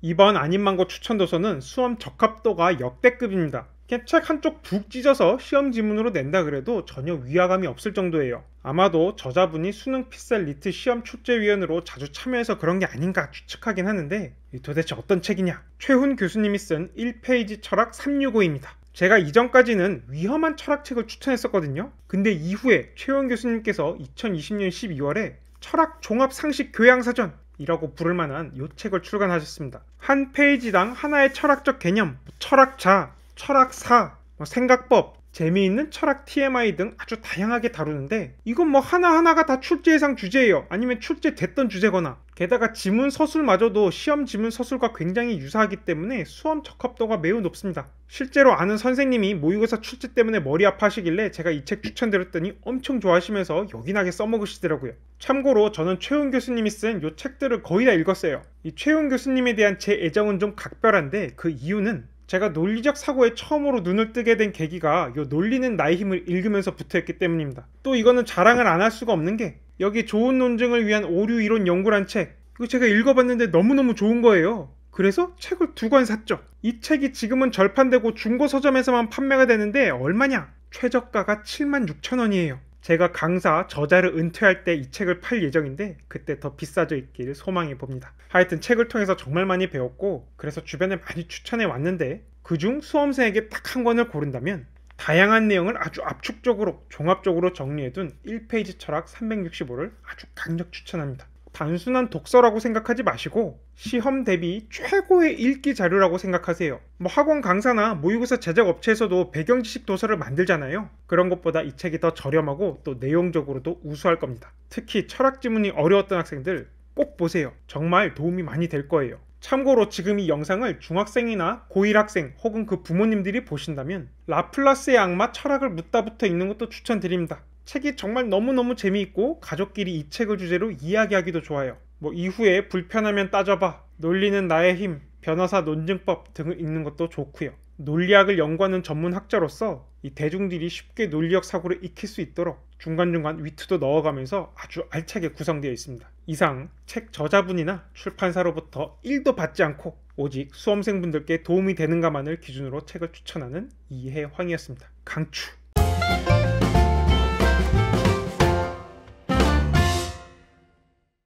이번 아닌 망고 추천 도서는 수험 적합도가 역대급입니다. 책 한쪽 북 찢어서 시험 지문으로 낸다 그래도 전혀 위화감이 없을 정도예요. 아마도 저자분이 수능 피셀 리트 시험 출제위원으로 자주 참여해서 그런 게 아닌가 추측하긴 하는데 도대체 어떤 책이냐? 최훈 교수님이 쓴 1페이지 철학 365입니다. 제가 이전까지는 위험한 철학책을 추천했었거든요. 근데 이후에 최훈 교수님께서 2020년 12월에 철학 종합 상식 교양 사전 이라고 부를 만한 요 책을 출간하셨습니다. 한 페이지당 하나의 철학적 개념, 철학자, 철학사, 뭐 생각법, 재미있는 철학 TMI 등 아주 다양하게 다루는데 이건 뭐 하나하나가 다 출제 예상 주제예요. 아니면 출제됐던 주제거나 게다가 지문 서술마저도 시험 지문 서술과 굉장히 유사하기 때문에 수험 적합도가 매우 높습니다. 실제로 아는 선생님이 모의고사 출제 때문에 머리 아파하시길래 제가 이 책 추천드렸더니 엄청 좋아하시면서 여긴하게 써먹으시더라고요. 참고로 저는 최훈 교수님이 쓴 요 책들을 거의 다 읽었어요. 이 최훈 교수님에 대한 제 애정은 좀 각별한데 그 이유는 제가 논리적 사고에 처음으로 눈을 뜨게 된 계기가 요 논리는 나의 힘을 읽으면서 부터했기 때문입니다. 또 이거는 자랑을 안 할 수가 없는 게 여기 좋은 논증을 위한 오류 이론 연구란 책 이거 제가 읽어봤는데 너무너무 좋은 거예요. 그래서 책을 두 권 샀죠. 이 책이 지금은 절판되고 중고 서점에서만 판매가 되는데 얼마냐? 최저가가 7 6 0 0 0 원이에요. 제가 강사 저자를 은퇴할 때 이 책을 팔 예정인데 그때 더 비싸져 있기를 소망해 봅니다. 하여튼 책을 통해서 정말 많이 배웠고 그래서 주변에 많이 추천해 왔는데 그중 수험생에게 딱 한 권을 고른다면 다양한 내용을 아주 압축적으로 종합적으로 정리해둔 1페이지 철학 365를 아주 강력 추천합니다. 단순한 독서라고 생각하지 마시고 시험 대비 최고의 읽기 자료라고 생각하세요. 뭐 학원 강사나 모의고사 제작 업체에서도 배경 지식 도서를 만들잖아요. 그런 것보다 이 책이 더 저렴하고 또 내용적으로도 우수할 겁니다. 특히 철학 지문이 어려웠던 학생들 꼭 보세요. 정말 도움이 많이 될 거예요. 참고로 지금 이 영상을 중학생이나 고1 학생 혹은 그 부모님들이 보신다면 라플라스의 악마 철학을 묻다 붙어 읽는 것도 추천드립니다. 책이 정말 너무너무 재미있고 가족끼리 이 책을 주제로 이야기하기도 좋아요. 뭐 이후에 불편하면 따져봐, 논리는 나의 힘, 변호사 논증법 등을 읽는 것도 좋고요. 논리학을 연구하는 전문 학자로서 이 대중들이 쉽게 논리학 사고를 익힐 수 있도록 중간중간 위트도 넣어가면서 아주 알차게 구성되어 있습니다. 이상 책 저자분이나 출판사로부터 1도 받지 않고 오직 수험생분들께 도움이 되는가만을 기준으로 책을 추천하는 이해황이었습니다. 강추!